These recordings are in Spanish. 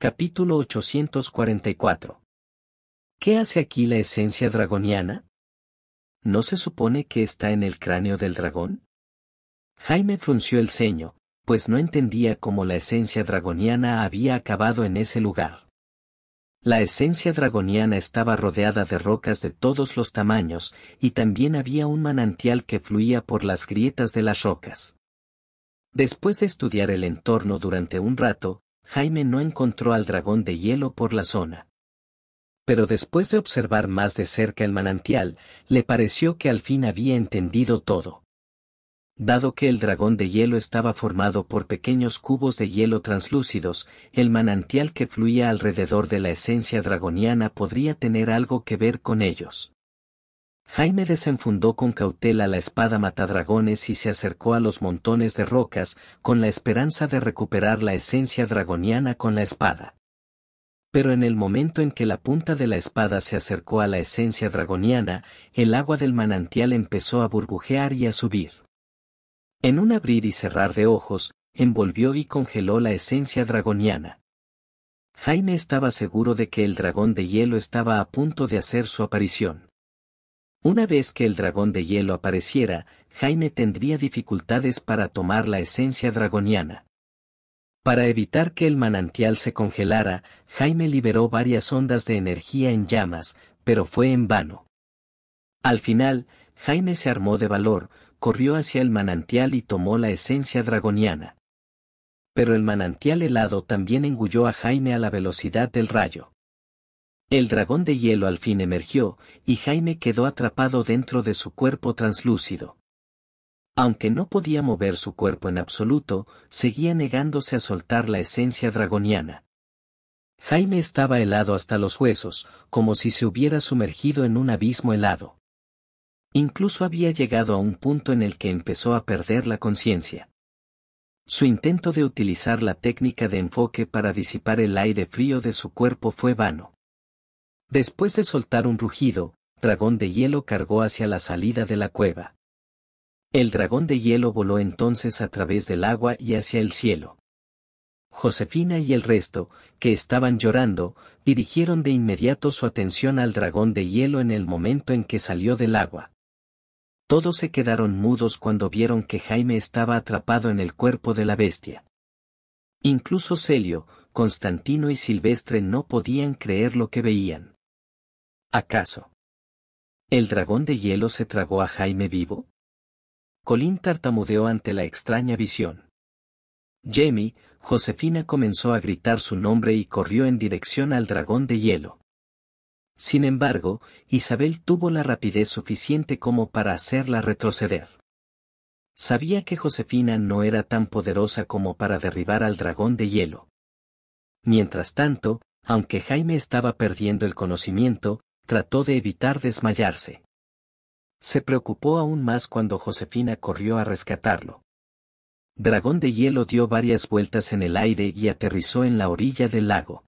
Capítulo 844. ¿Qué hace aquí la esencia dragoniana? ¿No se supone que está en el cráneo del dragón? Jaime frunció el ceño, pues no entendía cómo la esencia dragoniana había acabado en ese lugar. La esencia dragoniana estaba rodeada de rocas de todos los tamaños, y también había un manantial que fluía por las grietas de las rocas. Después de estudiar el entorno durante un rato, Jaime no encontró al dragón de hielo por la zona. Pero después de observar más de cerca el manantial, le pareció que al fin había entendido todo. Dado que el dragón de hielo estaba formado por pequeños cubos de hielo translúcidos, el manantial que fluía alrededor de la esencia dragoniana podría tener algo que ver con ellos. Jaime desenfundó con cautela la espada matadragones y se acercó a los montones de rocas, con la esperanza de recuperar la esencia dragoniana con la espada. Pero en el momento en que la punta de la espada se acercó a la esencia dragoniana, el agua del manantial empezó a burbujear y a subir. En un abrir y cerrar de ojos, envolvió y congeló la esencia dragoniana. Jaime estaba seguro de que el dragón de hielo estaba a punto de hacer su aparición. Una vez que el dragón de hielo apareciera, Jaime tendría dificultades para tomar la esencia dragoniana. Para evitar que el manantial se congelara, Jaime liberó varias ondas de energía en llamas, pero fue en vano. Al final, Jaime se armó de valor, corrió hacia el manantial y tomó la esencia dragoniana. Pero el manantial helado también engulló a Jaime a la velocidad del rayo. El dragón de hielo al fin emergió, y Jaime quedó atrapado dentro de su cuerpo translúcido. Aunque no podía mover su cuerpo en absoluto, seguía negándose a soltar la esencia dragoniana. Jaime estaba helado hasta los huesos, como si se hubiera sumergido en un abismo helado. Incluso había llegado a un punto en el que empezó a perder la conciencia. Su intento de utilizar la técnica de enfoque para disipar el aire frío de su cuerpo fue vano. Después de soltar un rugido, Dragón de Hielo cargó hacia la salida de la cueva. El dragón de hielo voló entonces a través del agua y hacia el cielo. Josefina y el resto, que estaban llorando, dirigieron de inmediato su atención al dragón de hielo en el momento en que salió del agua. Todos se quedaron mudos cuando vieron que Jaime estaba atrapado en el cuerpo de la bestia. Incluso Celio, Constantino y Silvestre no podían creer lo que veían. ¿Acaso? ¿El dragón de hielo se tragó a Jaime vivo? Colín tartamudeó ante la extraña visión. Jamie, Josefina comenzó a gritar su nombre y corrió en dirección al dragón de hielo. Sin embargo, Isabel tuvo la rapidez suficiente como para hacerla retroceder. Sabía que Josefina no era tan poderosa como para derribar al dragón de hielo. Mientras tanto, aunque Jaime estaba perdiendo el conocimiento, trató de evitar desmayarse. Se preocupó aún más cuando Josefina corrió a rescatarlo. Dragón de Hielo dio varias vueltas en el aire y aterrizó en la orilla del lago.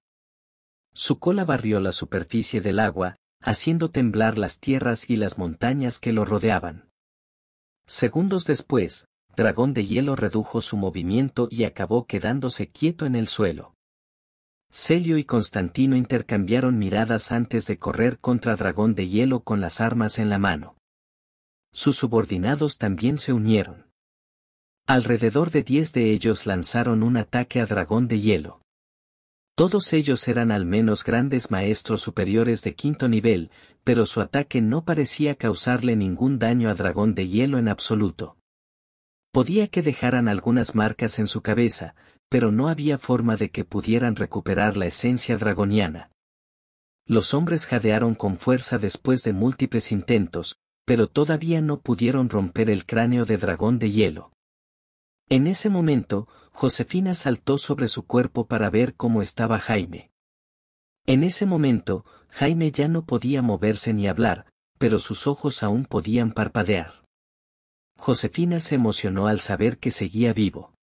Su cola barrió la superficie del agua, haciendo temblar las tierras y las montañas que lo rodeaban. Segundos después, Dragón de Hielo redujo su movimiento y acabó quedándose quieto en el suelo. Celio y Constantino intercambiaron miradas antes de correr contra Dragón de Hielo con las armas en la mano. Sus subordinados también se unieron. Alrededor de diez de ellos lanzaron un ataque a Dragón de Hielo. Todos ellos eran al menos grandes maestros superiores de quinto nivel, pero su ataque no parecía causarle ningún daño a Dragón de Hielo en absoluto. Podía que dejaran algunas marcas en su cabeza, pero no había forma de que pudieran recuperar la esencia dragoniana. Los hombres jadearon con fuerza después de múltiples intentos, pero todavía no pudieron romper el cráneo de dragón de hielo. En ese momento, Josefina saltó sobre su cuerpo para ver cómo estaba Jaime. En ese momento, Jaime ya no podía moverse ni hablar, pero sus ojos aún podían parpadear. Josefina se emocionó al saber que seguía vivo.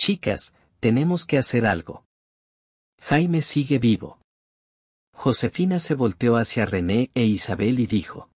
Chicas, tenemos que hacer algo. Jaime sigue vivo. Josefina se volteó hacia René e Isabel y dijo.